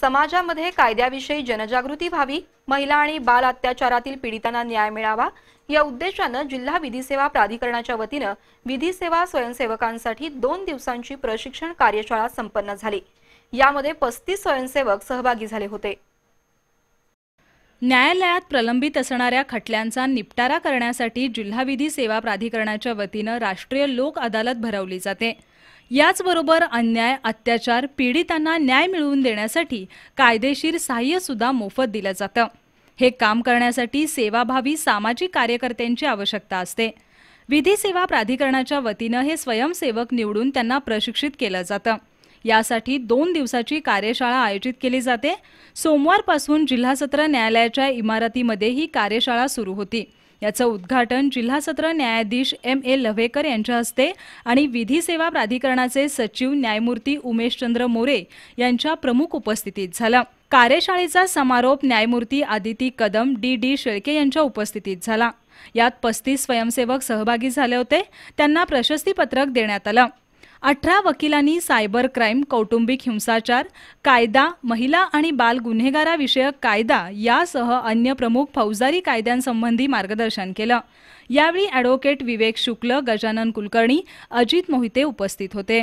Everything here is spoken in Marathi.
समाजामध्ये कायद्याविषयी जनजागृती व्हावी महिला आणि बाल अत्याचारातील पीडितांना न्याय मिळावा या उद्देशानं जिल्हा विधी सेवा प्राधिकरणाच्या वतीनं विधी सेवा स्वयंसेवकांसाठी दोन दिवसांची प्रशिक्षण कार्यशाळा संपन्न झाली यामध्ये पस्तीस स्वयंसेवक सहभागी झाले होते न्यायालयात प्रलंबित असणाऱ्या खटल्यांचा निपटारा करण्यासाठी जिल्हा विधी सेवा प्राधिकरणाच्या वतीनं राष्ट्रीय लोक अदालत भरवली जाते याचबरोबर अन्याय अत्याचार पीडितांना न्याय मिळवून देण्यासाठी कायदेशीर सहाय्य सुद्धा मोफत दिलं जातं हे काम करण्यासाठी सेवाभावी सामाजिक कार्यकर्त्यांची आवश्यकता असते विधी सेवा प्राधिकरणाच्या वतीनं हे स्वयंसेवक निवडून त्यांना प्रशिक्षित केलं जातं यासाठी दोन दिवसाची कार्यशाळा आयोजित केली जाते सोमवारपासून जिल्हा सत्र न्यायालयाच्या इमारतीमध्ये ही कार्यशाळा सुरू होती याचं उद्घाटन जिल्हा सत्र न्यायाधीश एम ए लव्हेकर यांच्या हस्ते आणि विधी सेवा प्राधिकरणाचे सचिव न्यायमूर्ती उमेशचंद्र मोरे यांच्या प्रमुख उपस्थितीत झाला कार्यशाळेचा समारोप न्यायमूर्ती आदिती कदम डी डी शेळके यांच्या उपस्थितीत झाला यात पस्तीस स्वयंसेवक सहभागी झाले होते त्यांना प्रशस्तीपत्रक देण्यात आलं अठरा वकिलांनी सायबर क्राईम कौटुंबिक हिंसाचार कायदा महिला आणि बाल गुन्हेगाराविषयक कायदा यासह अन्य प्रमुख फौजदारी कायद्यांसंबंधी मार्गदर्शन केलं यावेळी ॲडव्होकेट विवेक शुक्ल गजानन कुलकर्णी अजित मोहिते उपस्थित होते